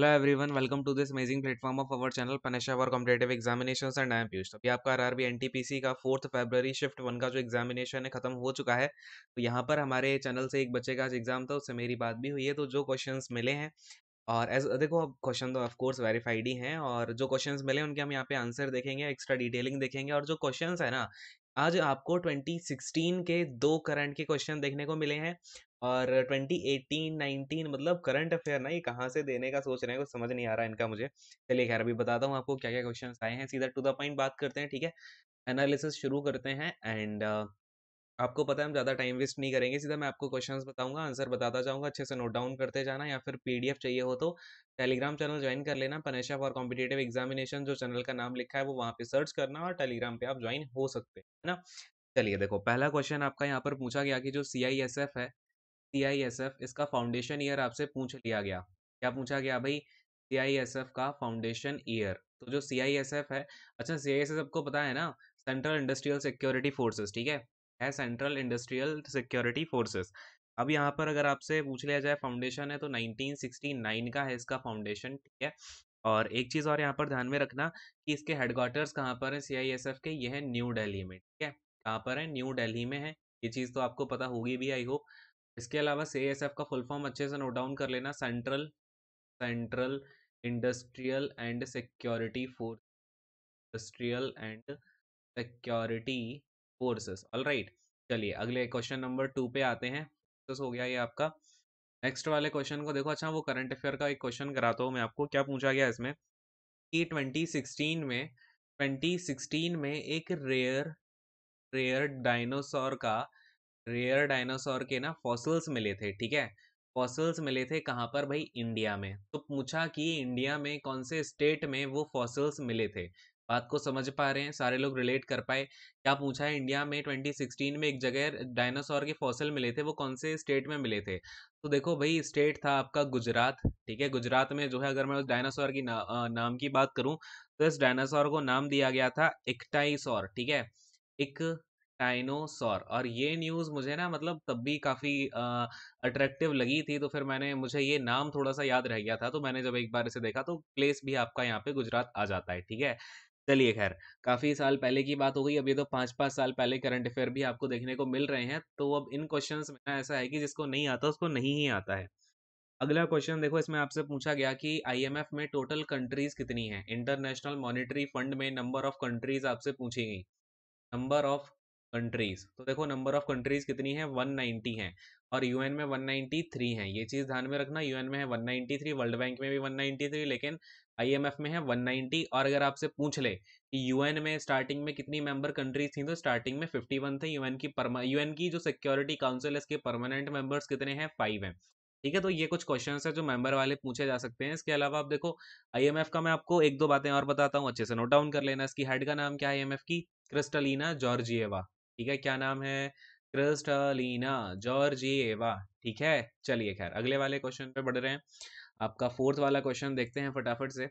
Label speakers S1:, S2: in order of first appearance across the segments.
S1: hello everyone welcome to this amazing platform of our channel पनेशा for competitive examination and I am Piyush तो अभी आपका RRB NTPC का fourth February shift one का जो examination है खत्म हो चुका है तो यहाँ पर हमारे चैनल से एक बच्चे का आज एग्जाम था उससे मेरी बात भी हुई है तो जो क्वेश्चन मिले हैं और एज देखो अब क्वेश्चन तो ऑफकोर्स वेरीफाइड ही हैं और जो क्वेश्चन मिले उनके हम यहाँ पे आंसर देखेंगे एक्स्ट्रा डिटेलिंग देखेंगे और जो क्वेश्चन है ना आज आपको 2016 के दो करंट के क्वेश्चन देखने को मिले हैं और 2018 19 मतलब करंट अफेयर ना ये कहाँ से देने का सोच रहे हैं कुछ समझ नहीं आ रहा है इनका मुझे चलिए खैर अभी बताता हूँ आपको क्या क्या क्वेश्चन आए हैं सीधा टू द पॉइंट बात करते हैं ठीक है एनालिसिस शुरू करते हैं एंड आपको पता है हम ज़्यादा टाइम वेस्ट नहीं करेंगे सीधा मैं आपको क्वेश्चंस बताऊंगा आंसर बताता जाऊंगा अच्छे से नोट डाउन करते जाना या फिर पीडीएफ चाहिए हो तो टेलीग्राम चैनल ज्वाइन कर लेना पनेशा फॉर कॉम्पिटेटिव एग्जामिनेशन जो चैनल का नाम लिखा है वो वहाँ पे सर्च करना और टेलीग्राम पे आप ज्वाइन हो सकते हैं ना चलिए देखो पहला क्वेश्चन आपका यहाँ पर पूछा गया कि जो सी है सीआईएसएफ इसका फाउंडेशन ईयर आपसे पूछ लिया गया क्या पूछा गया भाई सीआईएसएफ का फाउंडेशन ईयर तो जो सी है अच्छा सीआईएसएफ को पता है ना सेंट्रल इंडस्ट्रियल सिक्योरिटी फोर्सेस ठीक है है सेंट्रल इंडस्ट्रियल सिक्योरिटी फोर्सेस अब यहाँ पर अगर आपसे पूछ लिया जाए फाउंडेशन है तो 1969 का है इसका फाउंडेशन ठीक है और एक चीज़ और यहाँ पर ध्यान में रखना कि इसके हेडक्वार्टर्स कहाँ पर है सी के यह है न्यू डेली में ठीक है कहाँ पर है न्यू डेली में है ये चीज़ तो आपको पता होगी भी आई होप इसके अलावा सी का फुल फॉर्म अच्छे से नोट डाउन कर लेना central central industrial and security force industrial and security forces all right चलिए अगले क्वेश्चन नंबर टू पे आते हैं तो हो गया ये आपका नेक्स्ट वाले क्वेश्चन को देखो अच्छा वो करंट अफेयर का एक क्वेश्चन कराता हूँ मैं आपको क्या पूछा गया इसमें कि 2016 में 2016 में एक रेयर रेयर डायनासोर का रेयर डायनासोर के ना फॉसिल्स मिले थे ठीक है फॉसिल्स मिले थे कहाँ पर भाई इंडिया में तो पूछा कि इंडिया में कौन से स्टेट में वो फॉसिल्स मिले थे बात को समझ पा रहे हैं सारे लोग रिलेट कर पाए क्या पूछा है इंडिया में 2016 में एक जगह डायनासोर के फॉसिल मिले थे वो कौन से स्टेट में मिले थे तो देखो भाई स्टेट था आपका गुजरात ठीक है गुजरात में जो है अगर मैं उस डायनासोर की ना, आ, नाम की बात करूं तो इस डायनासोर को नाम दिया गया था इकटाइसोर ठीक है एक डायनोसॉर और ये न्यूज़ मुझे ना मतलब तब भी काफ़ी अट्रैक्टिव लगी थी तो फिर मैंने मुझे ये नाम थोड़ा सा याद रह गया था तो मैंने जब एक बार इसे देखा तो प्लेस भी आपका यहाँ पे गुजरात आ जाता है ठीक है चलिए खैर काफ़ी साल पहले की बात हो गई अब ये तो पाँच पाँच साल पहले करंट अफेयर भी आपको देखने को मिल रहे हैं तो अब इन क्वेश्चन में ऐसा है कि जिसको नहीं आता उसको नहीं ही आता है अगला क्वेश्चन देखो इसमें आपसे पूछा गया कि आईएमएफ में टोटल कंट्रीज कितनी हैं इंटरनेशनल मॉनेटरी फंड में नंबर ऑफ कंट्रीज आपसे पूछी गई नंबर ऑफ कंट्रीज तो देखो नंबर ऑफ कंट्रीज कितनी है 190 है और यूएन में 193 है ये चीज़ ध्यान में रखना यूएन में है 193 वर्ल्ड बैंक में भी 193 लेकिन आईएमएफ में है 190 और अगर आपसे पूछ ले कि यूएन में स्टार्टिंग में कितनी मेंबर कंट्रीज थी तो स्टार्टिंग में 51 थे यूएन की यूएन की जो सिक्योरिटी काउंसिल है इसके परमानेंट मेंबर्स कितने हैं फाइव हैं ठीक है तो ये कुछ क्वेश्चन है जो मेंबर वाले पूछे जा सकते हैं इसके अलावा आप देखो आईएमएफ का मैं आपको एक दो बातें और बताता हूँ अच्छे से नोट डाउन कर लेना इसकी हेड का नाम क्या है आईएमएफ की क्रिस्टलिना जॉर्जिएवा ठीक है क्या नाम है क्रिस्टलिना एवा ठीक है चलिए खैर अगले वाले क्वेश्चन पे बढ़ रहे हैं आपका फोर्थ वाला क्वेश्चन देखते हैं फटाफट से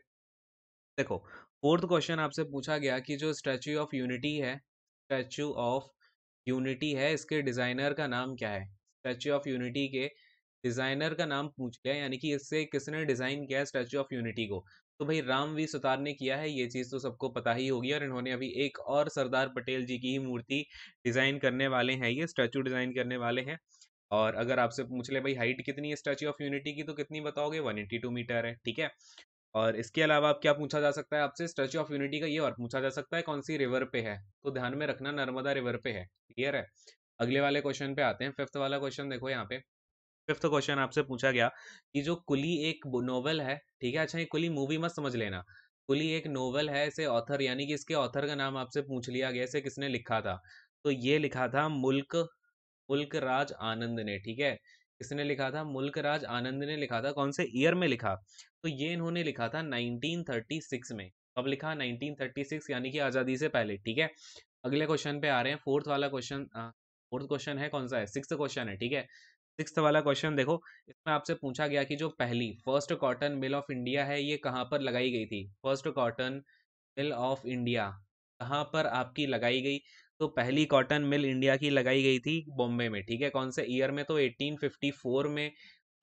S1: देखो फोर्थ क्वेश्चन आपसे पूछा गया कि जो स्टैचू ऑफ यूनिटी है स्टैचू ऑफ यूनिटी है इसके डिजाइनर का नाम क्या है स्टैचू ऑफ यूनिटी के डिजाइनर का नाम पूछ लिया यानी कि इससे किसने डिजाइन किया है स्टैचू ऑफ यूनिटी को तो भाई रामवीर सुतार ने किया है ये चीज़ तो सबको पता ही होगी और इन्होंने अभी एक और सरदार पटेल जी की ही मूर्ति डिज़ाइन करने वाले हैं ये स्टैचू डिज़ाइन करने वाले हैं और अगर आपसे पूछ ले भाई हाइट कितनी है स्टैचू ऑफ यूनिटी की तो कितनी बताओगे वन एट्टी टू मीटर है ठीक है और इसके अलावा आप क्या पूछा जा सकता है आपसे स्टैचू ऑफ यूनिटी का ये और पूछा जा सकता है कौन सी रिवर पे है तो ध्यान में रखना नर्मदा रिवर पे है क्लियर है अगले वाले क्वेश्चन पे आते हैं फिफ्थ वाला क्वेश्चन देखो यहाँ पे फिफ्थ क्वेश्चन आपसे पूछा गया कि जो कुली एक नोवेल है ठीक है अच्छा ये कुली मूवी मत समझ लेना कुली एक नोवेल है इसे ऑथर यानी कि इसके ऑथर का नाम आपसे पूछ लिया गया इसे किसने लिखा था तो ये लिखा था मुल्क मुल्क राज आनंद ने ठीक है किसने लिखा था मुल्क राज आनंद ने लिखा था कौन से ईयर में लिखा तो ये इन्होंने लिखा था 1936 में कब लिखा 1936 यानी कि आज़ादी से पहले ठीक है अगले क्वेश्चन पे आ रहे हैं फोर्थ वाला क्वेश्चन फोर्थ क्वेश्चन है कौन सा है सिक्स क्वेश्चन है ठीक है सिक्स वाला क्वेश्चन देखो इसमें आपसे पूछा गया कि जो पहली first cotton mill of India है ये कहाँ पर लगाई गई थी first cotton mill of India कहाँ पर आपकी लगाई गई तो पहली कॉटन मिल इंडिया की लगाई गई थी बॉम्बे में ठीक है कौन से ईयर में तो 1854 में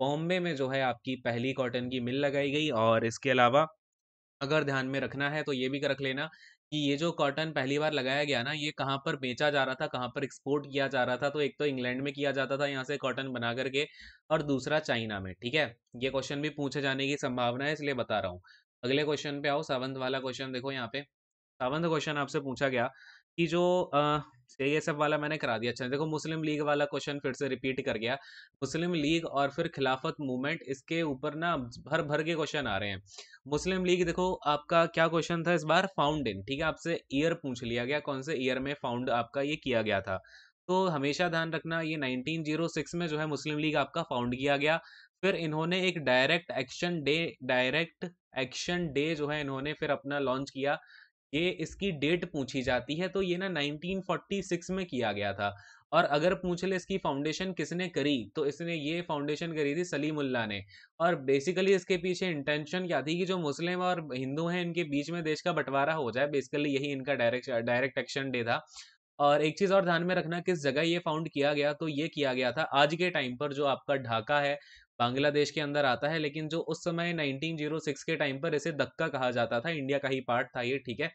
S1: बॉम्बे में जो है आपकी पहली कॉटन की मिल लगाई गई और इसके अलावा अगर ध्यान में रखना है तो ये भी रख लेना कि ये जो कॉटन पहली बार लगाया गया ना ये कहाँ पर बेचा जा रहा था कहाँ पर एक्सपोर्ट किया जा रहा था तो एक तो इंग्लैंड में किया जाता था यहाँ से कॉटन बना करके और दूसरा चाइना में ठीक है ये क्वेश्चन भी पूछे जाने की संभावना है इसलिए बता रहा हूँ अगले क्वेश्चन पे आओ सावंत वाला क्वेश्चन देखो यहाँ पे सावंत क्वेश्चन आपसे पूछा गया कि जो आ, से ये सब वाला मैंने करा दिया अच्छा देखो मुस्लिम लीग वाला क्वेश्चन फिर से रिपीट कर गया मुस्लिम लीग और फिर खिलाफत मूवमेंट इसके ऊपर ना भर भर के क्वेश्चन आ रहे हैं मुस्लिम लीग देखो आपका क्या क्वेश्चन था इस बार फाउंड इन ठीक है आपसे ईयर पूछ लिया गया कौन से ईयर में फाउंड आपका ये किया गया था तो हमेशा ध्यान रखना ये 1906 में जो है मुस्लिम लीग आपका फाउंड किया गया फिर इन्होंने एक Direct Action Day Direct Action Day जो है इन्होंने फिर अपना लॉन्च किया ये इसकी डेट पूछी जाती है तो ये ना 1946 में किया गया था और अगर पूछ ले इसकी फाउंडेशन किसने करी तो इसने ये फाउंडेशन करी थी सलीमुल्ला ने और बेसिकली इसके पीछे इंटेंशन क्या थी कि जो मुस्लिम और हिंदू हैं इनके बीच में देश का बंटवारा हो जाए बेसिकली यही इनका डायरेक्ट डायरेक्ट एक्शन डे था और एक चीज़ और ध्यान में रखना किस जगह ये फाउंड किया गया तो ये किया गया था आज के टाइम पर जो आपका ढाका है बांग्लादेश के अंदर आता है लेकिन जो उस समय 1906 के टाइम पर इसे दक्का कहा जाता था इंडिया का ही पार्ट था ये ठीक है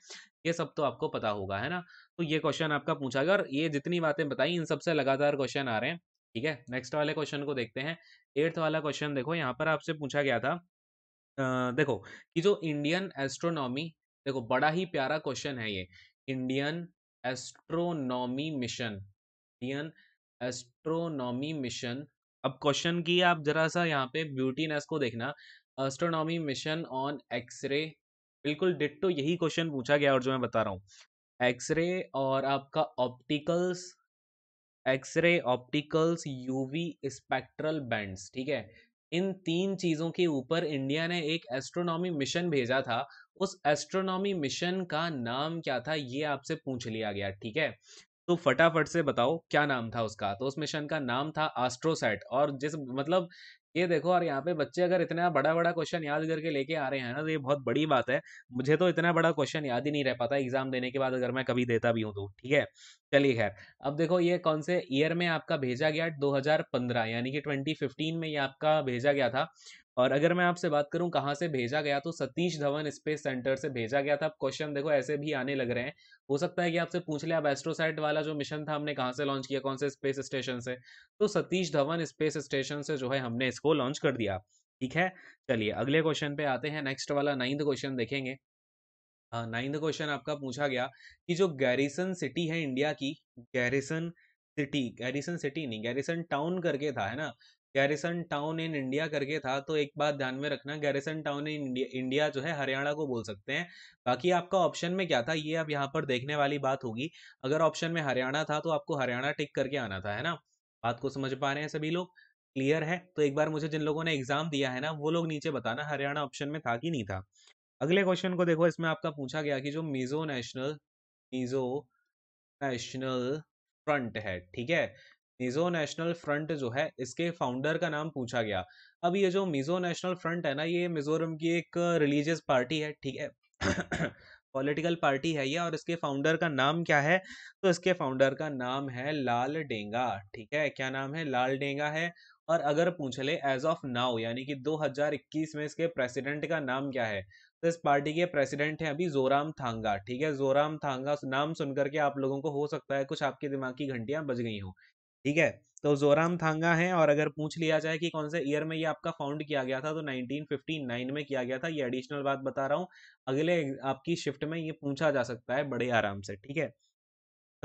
S1: ये सब तो आपको पता होगा है ना तो ये क्वेश्चन आपका पूछा गया और ये जितनी बातें बताई इन सबसे लगातार क्वेश्चन आ रहे हैं ठीक है नेक्स्ट वाले क्वेश्चन को देखते हैं एट्थ वाला क्वेश्चन देखो यहाँ पर आपसे पूछा गया था आ, देखो कि जो इंडियन एस्ट्रोनॉमी देखो बड़ा ही प्यारा क्वेश्चन है ये Indian Astronomy Mission Indian Astronomy Mission अब क्वेश्चन की आप जरा सा यहाँ पे ब्यूटीनेस को देखना एस्ट्रोनॉमी मिशन ऑन एक्सरे बिल्कुल डिट्टो यही क्वेश्चन पूछा गया और जो मैं बता रहा हूँ एक्सरे और आपका opticals x ray opticals UV spectral bands ठीक है इन तीन चीज़ों के ऊपर इंडिया ने एक एस्ट्रोनॉमी मिशन भेजा था उस एस्ट्रोनॉमी मिशन का नाम क्या था ये आपसे पूछ लिया गया ठीक है तो फटाफट से बताओ क्या नाम था उसका तो उस मिशन का नाम था आस्ट्रोसेट और जिस मतलब ये देखो और यहाँ पे बच्चे अगर इतना बड़ा बड़ा क्वेश्चन याद करके लेके आ रहे हैं ना तो ये बहुत बड़ी बात है मुझे तो इतना बड़ा क्वेश्चन याद ही नहीं रह पाता एग्जाम देने के बाद अगर मैं कभी देता भी हूँ तो ठीक है चलिए खैर अब देखो ये कौन से ईयर में आपका भेजा गया 2015 यानी कि 2015 में ये आपका भेजा गया था और अगर मैं आपसे बात करूं कहां से भेजा गया तो सतीश धवन स्पेस सेंटर से भेजा गया था अब क्वेश्चन देखो ऐसे भी आने लग रहे हैं हो सकता है कि आपसे पूछ ले आप एस्ट्रोसाइट वाला जो मिशन था हमने कहां से लॉन्च किया कौन से स्पेस स्टेशन से तो सतीश धवन स्पेस स्टेशन से जो है हमने इसको लॉन्च कर दिया ठीक है चलिए अगले क्वेश्चन पे आते हैं नेक्स्ट वाला नाइन्थ क्वेश्चन देखेंगे नाइन्थ क्वेश्चन आपका पूछा गया कि जो गैरिसन सिटी है इंडिया की गैरिसन सिटी गैरिसन सिटी नहीं गैरिसन टाउन करके था है ना गैरिसन टाउन इन इंडिया करके था तो एक बात ध्यान में रखना गैरिसन टाउन इन इंडिया जो है हरियाणा को बोल सकते हैं बाकी आपका ऑप्शन में क्या था ये अब यहाँ पर देखने वाली बात होगी अगर ऑप्शन में हरियाणा था तो आपको हरियाणा टिक करके आना था है ना बात को समझ पा रहे हैं सभी लोग क्लियर है तो एक बार मुझे जिन लोगों ने एग्जाम दिया है ना वो लोग नीचे बताना हरियाणा ऑप्शन में था कि नहीं था अगले क्वेश्चन को देखो इसमें आपका पूछा गया कि जो Mizo National Mizo National Front है ठीक है मिजो नेशनल फ्रंट जो है इसके फाउंडर का नाम पूछा गया अब ये जो मिजो नेशनल फ्रंट है ना ये मिजोरम की एक रिलीजियस पार्टी है ठीक है पॉलिटिकल पार्टी है ये और इसके फाउंडर का नाम क्या है तो इसके फाउंडर का नाम है लाल डेंगा ठीक है क्या नाम है लाल डेंगा है और अगर पूछ ले एज ऑफ नाउ यानी कि 2021 में इसके प्रेसिडेंट का नाम क्या है तो इस पार्टी के प्रेसिडेंट हैं अभी जोराम थांगा ठीक है जोराम थांगा नाम सुनकर के आप लोगों को हो सकता है कुछ आपके दिमाग की घंटियां बज गई हो ठीक है तो जोराम थांगा है और अगर पूछ लिया जाए कि कौन से ईयर में ये आपका फाउंड किया गया था तो 1959 में किया गया था ये एडिशनल बात बता रहा हूँ अगले आपकी शिफ्ट में ये पूछा जा सकता है बड़े आराम से ठीक है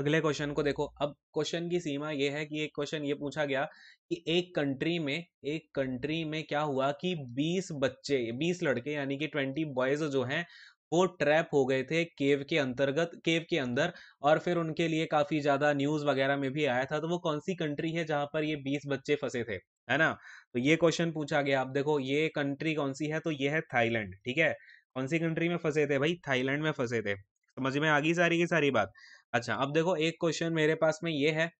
S1: अगले क्वेश्चन को देखो अब क्वेश्चन की सीमा ये है कि एक क्वेश्चन ये पूछा गया कि एक कंट्री में एक कंट्री में क्या हुआ कि 20 बच्चे 20 लड़के यानी कि 20 बॉयज जो हैं वो ट्रैप हो गए थे केव के अंतर्गत केव के अंदर और फिर उनके लिए काफ़ी ज़्यादा न्यूज़ वगैरह में भी आया था तो वो कौन सी कंट्री है जहाँ पर ये बीस बच्चे फंसे थे है ना तो ये क्वेश्चन पूछा गया आप देखो ये कंट्री कौन सी है तो ये है थाईलैंड ठीक है कौन सी कंट्री में फंसे थे भाई थाईलैंड में फंसे थे समझ में आ गई सारी की सारी बात अच्छा अब देखो एक क्वेश्चन मेरे पास में ये है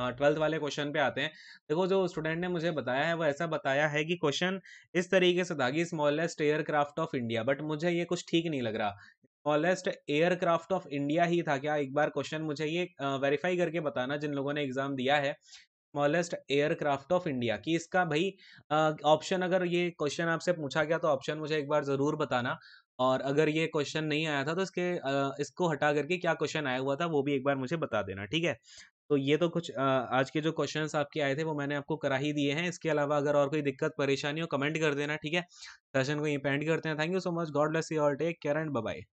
S1: हाँ, ट्वेल्थ वाले क्वेश्चन पे आते हैं देखो जो स्टूडेंट ने मुझे बताया है वो ऐसा बताया है कि क्वेश्चन इस तरीके से था कि smallest aircraft of India but मुझे ये कुछ ठीक नहीं लग रहा स्मॉलेस्ट एयरक्राफ्ट ऑफ इंडिया ही था क्या एक बार क्वेश्चन मुझे ये वेरीफाई करके बताना जिन लोगों ने एग्जाम दिया है स्मॉलेस्ट एयरक्राफ्ट ऑफ इंडिया कि इसका भाई ऑप्शन अगर ये क्वेश्चन आपसे पूछा गया तो ऑप्शन मुझे एक बार ज़रूर बताना और अगर ये क्वेश्चन नहीं आया था तो इसके आ, इसको हटा करके क्या क्वेश्चन आया हुआ था वो भी एक बार मुझे बता देना ठीक है तो ये तो कुछ आज के जो क्वेश्चंस आपके आए थे वो मैंने आपको करा ही दिए हैं इसके अलावा अगर और कोई दिक्कत परेशानी हो कमेंट कर देना ठीक है सेशन को ये पेंड करते हैं thank you so much God bless you all take care and bye